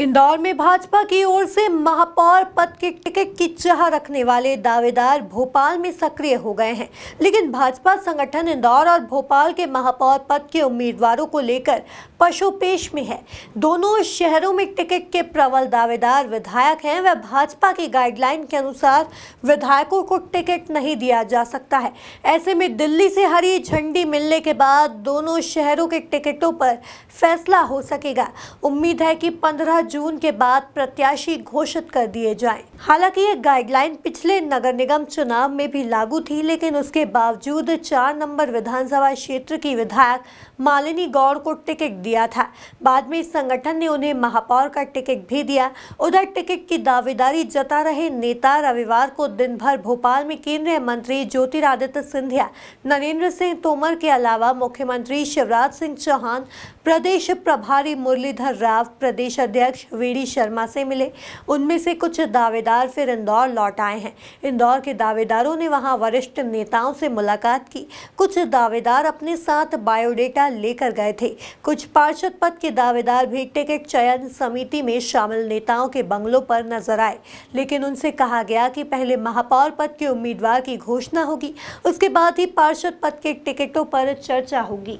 इंदौर में भाजपा की ओर से महापौर पद के टिकट की चाह रखने वाले दावेदार भोपाल में सक्रिय हो गए हैं लेकिन भाजपा संगठन इंदौर और भोपाल के महापौर पद के उम्मीदवारों को लेकर पशुपेश में है दोनों शहरों में टिकट के प्रबल दावेदार विधायक हैं वह भाजपा की गाइडलाइन के अनुसार विधायकों को टिकट नहीं दिया जा सकता है ऐसे में दिल्ली से हरी झंडी मिलने के बाद दोनों शहरों के टिकटों पर फैसला हो सकेगा उम्मीद है कि पंद्रह जून के बाद प्रत्याशी घोषित कर दिए जाएं। हालांकि ये गाइडलाइन पिछले नगर निगम चुनाव में भी लागू थी लेकिन उसके बावजूद चार नंबर विधानसभा क्षेत्र की विधायक मालिनी गौड़ को टिकट दिया था बाद में इस संगठन ने उन्हें महापौर का टिकट भी दिया उधर टिकट की दावेदारी जता रहे नेता रविवार को दिन भर भोपाल में केंद्रीय मंत्री ज्योतिरादित्य सिंधिया नरेंद्र सिंह तोमर के अलावा मुख्यमंत्री शिवराज सिंह चौहान प्रदेश प्रभारी मुरलीधर राव प्रदेश अध्यक्ष अध्यक्ष वी शर्मा से मिले उनमें से कुछ दावेदार फिर इंदौर लौट आए हैं इंदौर के दावेदारों ने वहां वरिष्ठ नेताओं से मुलाकात की कुछ दावेदार अपने साथ बायोडेटा लेकर गए थे कुछ पार्षद पद के दावेदार भी टिकट चयन समिति में शामिल नेताओं के बंगलों पर नजर आए लेकिन उनसे कहा गया कि पहले महापौर पद के उम्मीदवार की घोषणा होगी उसके बाद ही पार्षद पद के टिकटों पर चर्चा होगी